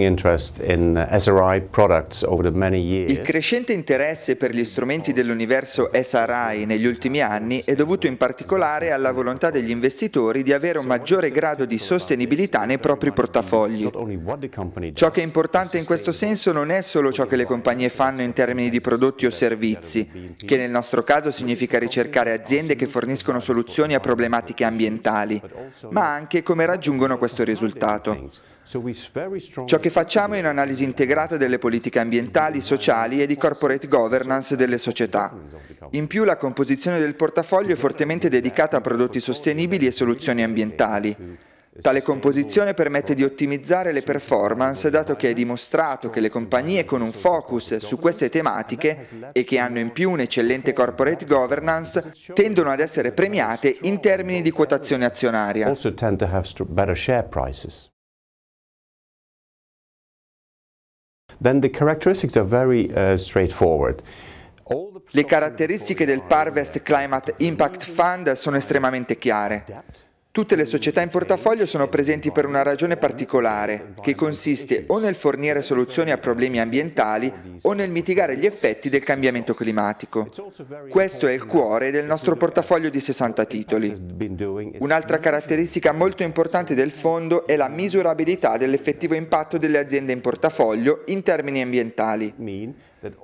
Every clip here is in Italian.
Uh, Il crescente interesse per gli strumenti dell'universo SRI negli ultimi anni è dovuto in particolare alla volontà degli investitori di avere un maggiore grado di sostenibilità nei propri portafogli. Ciò che è importante in questo senso non è solo ciò che le compagnie fanno in termini di prodotti o servizi, che nel nostro caso significa ricercare aziende che forniscono soluzioni a problematiche ambientali, ma anche come raggiungono questo risultato. Ciò che facciamo è un'analisi integrata delle politiche ambientali, sociali e di corporate governance delle società. In più la composizione del portafoglio è fortemente dedicata a prodotti sostenibili e soluzioni ambientali. Tale composizione permette di ottimizzare le performance dato che è dimostrato che le compagnie con un focus su queste tematiche e che hanno in più un'eccellente corporate governance tendono ad essere premiate in termini di quotazione azionaria. then the characteristics are very uh, straightforward. Le caratteristiche del Parvest Climate Impact Fund sono estremamente chiare. Tutte le società in portafoglio sono presenti per una ragione particolare, che consiste o nel fornire soluzioni a problemi ambientali o nel mitigare gli effetti del cambiamento climatico. Questo è il cuore del nostro portafoglio di 60 titoli. Un'altra caratteristica molto importante del fondo è la misurabilità dell'effettivo impatto delle aziende in portafoglio in termini ambientali.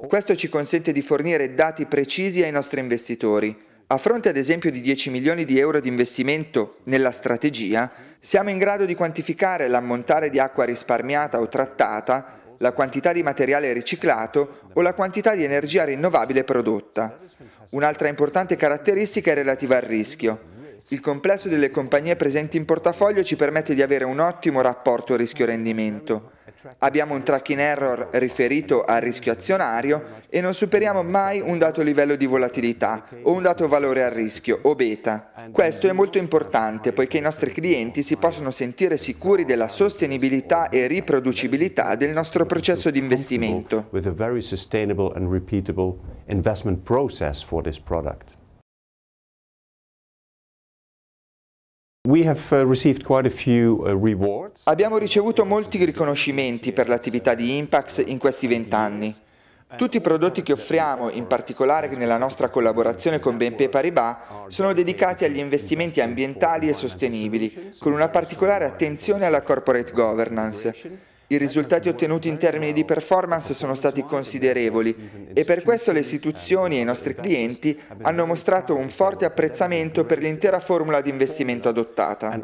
Questo ci consente di fornire dati precisi ai nostri investitori a fronte ad esempio di 10 milioni di euro di investimento nella strategia, siamo in grado di quantificare l'ammontare di acqua risparmiata o trattata, la quantità di materiale riciclato o la quantità di energia rinnovabile prodotta. Un'altra importante caratteristica è relativa al rischio. Il complesso delle compagnie presenti in portafoglio ci permette di avere un ottimo rapporto rischio-rendimento. Abbiamo un tracking error riferito al rischio azionario e non superiamo mai un dato livello di volatilità o un dato valore a rischio o beta. Questo è molto importante poiché i nostri clienti si possono sentire sicuri della sostenibilità e riproducibilità del nostro processo di investimento. Uh, uh, Abbiamo ricevuto molti riconoscimenti per l'attività di Impax in questi vent'anni. Tutti i prodotti che offriamo, in particolare nella nostra collaborazione con BNP Paribas, sono dedicati agli investimenti ambientali e sostenibili, con una particolare attenzione alla corporate governance. I risultati ottenuti in termini di performance sono stati considerevoli e per questo le istituzioni e i nostri clienti hanno mostrato un forte apprezzamento per l'intera formula di investimento adottata.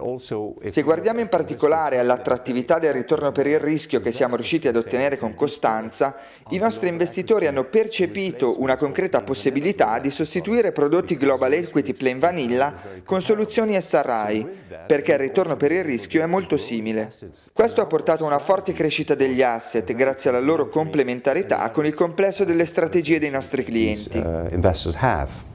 Se guardiamo in particolare all'attrattività del ritorno per il rischio che siamo riusciti ad ottenere con costanza, i nostri investitori hanno percepito una concreta possibilità di sostituire prodotti Global Equity Plain Vanilla con soluzioni SRI, perché il ritorno per il rischio è molto simile. Questo ha portato a una forte forte crescita degli asset grazie alla loro complementarità con il complesso delle strategie dei nostri clienti. Uh,